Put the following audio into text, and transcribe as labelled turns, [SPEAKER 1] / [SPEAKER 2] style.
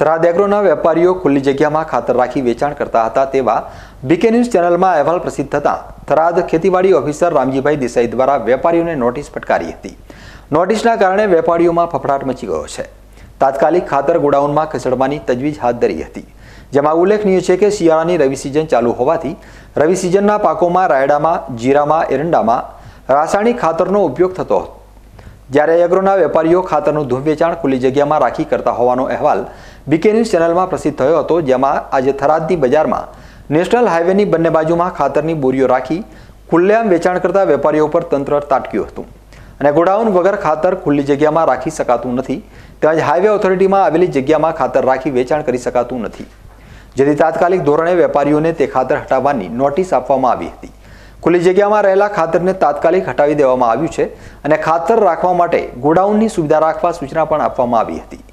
[SPEAKER 1] તરાદ એગ્રોના વેપારીઓ ખુલ્લી જગ્યામાં ખાતર રાખી વેચાણ કરતા હતા તેવા બીકે ન્યૂઝ ચેનલમાં અહેવાલ પ્રસિદ્ધ હતા થરાદ ખેતીવાડી ઓફિસર રામજીભાઈ દેસાઈ દ્વારા વેપારીઓને નોટિસ ફટકારી હતી નોટિસના કારણે વેપારીઓમાં ફફડાટ મચી ગયો છે તાત્કાલિક ખાતર ગોડાઉનમાં ખસેડવાની તજવીજ હાથ ધરી હતી જેમાં ઉલ્લેખનીય છે કે શિયાળાની રવિ સિઝન ચાલુ હોવાથી રવિ સિઝનના પાકોમાં રાયડામાં જીરામાં એરંડામાં રાસાયણિક ખાતરનો ઉપયોગ થતો હતો જ્યારે એગ્રોના વેપારીઓ ખાતરનું ધૂમ વેચાણ ખુલ્લી જગ્યામાં રાખી કરતા હોવાનો અહેવાલ બીકે ન્યૂઝ ચેનલમાં પ્રસિદ્ધ થયો હતો જેમાં આજે થરાદની બજારમાં નેશનલ હાઈવેની બંને બાજુમાં ખાતરની બોરીઓ રાખી ખુલ્લેઆમ વેચાણ કરતા વેપારીઓ પર તંત્ર તાટક્યું હતું અને ગોડાઉન વગર ખાતર ખુલ્લી જગ્યામાં રાખી શકાતું નથી તેમજ હાઈવે ઓથોરિટીમાં આવેલી જગ્યામાં ખાતર રાખી વેચાણ કરી શકાતું નથી જેથી તાત્કાલિક ધોરણે વેપારીઓને તે ખાતર હટાવવાની નોટિસ આપવામાં આવી હતી ખુલ્લી જગ્યામાં રહેલા ખાતરને તાત્કાલિક હટાવી દેવામાં આવ્યું છે અને ખાતર રાખવા માટે ગોડાઉનની સુવિધા રાખવા સૂચના પણ આપવામાં આવી હતી